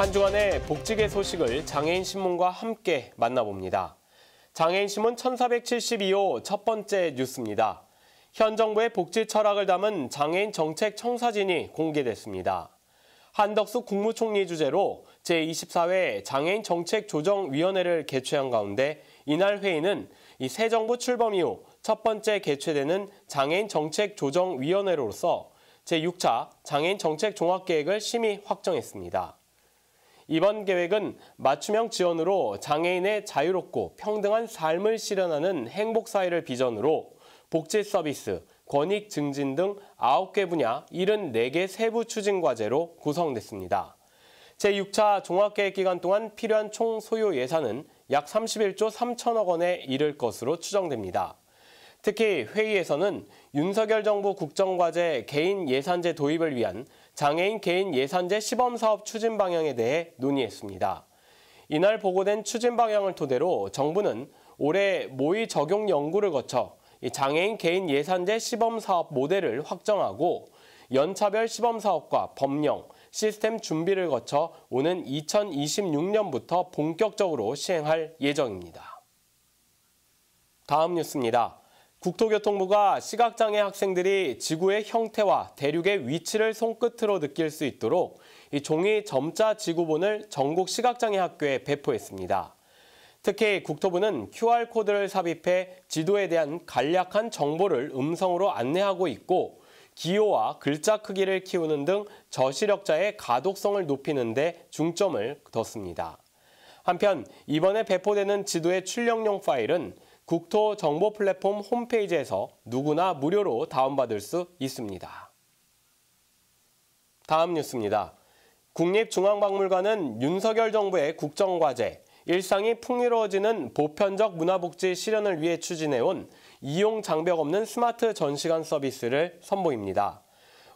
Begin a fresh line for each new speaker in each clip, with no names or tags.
한 주간의 복지계 소식을 장애인 신문과 함께 만나봅니다. 장애인 신문 1472호 첫 번째 뉴스입니다. 현 정부의 복지 철학을 담은 장애인 정책 청사진이 공개됐습니다. 한덕수 국무총리 주재로 제24회 장애인 정책 조정 위원회를 개최한 가운데 이날 회의는 이새 정부 출범 이후 첫 번째 개최되는 장애인 정책 조정 위원회로서 제6차 장애인 정책 종합 계획을 심의 확정했습니다. 이번 계획은 맞춤형 지원으로 장애인의 자유롭고 평등한 삶을 실현하는 행복사회를 비전으로 복지 서비스, 권익 증진 등 9개 분야 74개 세부 추진 과제로 구성됐습니다. 제6차 종합계획 기간 동안 필요한 총 소요 예산은 약 31조 3천억 원에 이를 것으로 추정됩니다. 특히 회의에서는 윤석열 정부 국정과제 개인 예산제 도입을 위한 장애인 개인 예산제 시범사업 추진 방향에 대해 논의했습니다. 이날 보고된 추진 방향을 토대로 정부는 올해 모의 적용 연구를 거쳐 장애인 개인 예산제 시범사업 모델을 확정하고 연차별 시범사업과 법령, 시스템 준비를 거쳐 오는 2026년부터 본격적으로 시행할 예정입니다. 다음 뉴스입니다. 국토교통부가 시각장애 학생들이 지구의 형태와 대륙의 위치를 손끝으로 느낄 수 있도록 이 종이 점자 지구본을 전국 시각장애 학교에 배포했습니다. 특히 국토부는 QR코드를 삽입해 지도에 대한 간략한 정보를 음성으로 안내하고 있고 기호와 글자 크기를 키우는 등 저시력자의 가독성을 높이는 데 중점을 뒀습니다. 한편 이번에 배포되는 지도의 출력용 파일은 국토 정보 플랫폼 홈페이지에서 누구나 무료로 다운받을 수 있습니다. 다음 뉴스입니다. 국립중앙박물관은 윤석열 정부의 국정과제, 일상이 풍요로워지는 보편적 문화복지 실현을 위해 추진해온 이용 장벽 없는 스마트 전시관 서비스를 선보입니다.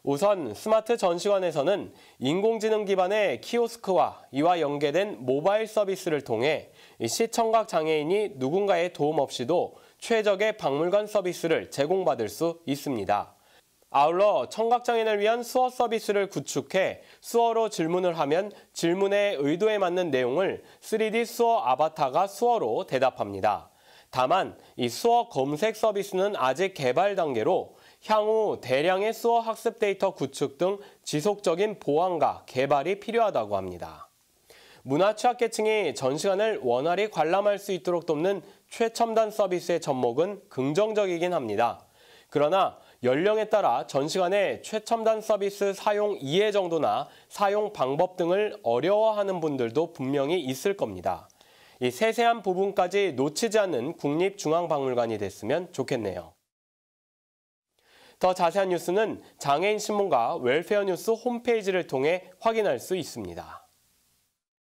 우선 스마트 전시관에서는 인공지능 기반의 키오스크와 이와 연계된 모바일 서비스를 통해 시청각 장애인이 누군가의 도움 없이도 최적의 박물관 서비스를 제공받을 수 있습니다. 아울러 청각장애인을 위한 수어 서비스를 구축해 수어로 질문을 하면 질문의 의도에 맞는 내용을 3D 수어 아바타가 수어로 대답합니다. 다만 이 수어 검색 서비스는 아직 개발 단계로 향후 대량의 수어 학습 데이터 구축 등 지속적인 보완과 개발이 필요하다고 합니다. 문화 취약계층이 전 시간을 원활히 관람할 수 있도록 돕는 최첨단 서비스의 접목은 긍정적이긴 합니다. 그러나 연령에 따라 전 시간에 최첨단 서비스 사용 이해 정도나 사용 방법 등을 어려워하는 분들도 분명히 있을 겁니다. 이 세세한 부분까지 놓치지 않는 국립중앙박물관이 됐으면 좋겠네요. 더 자세한 뉴스는 장애인 신문과 웰페어 뉴스 홈페이지를 통해 확인할 수 있습니다.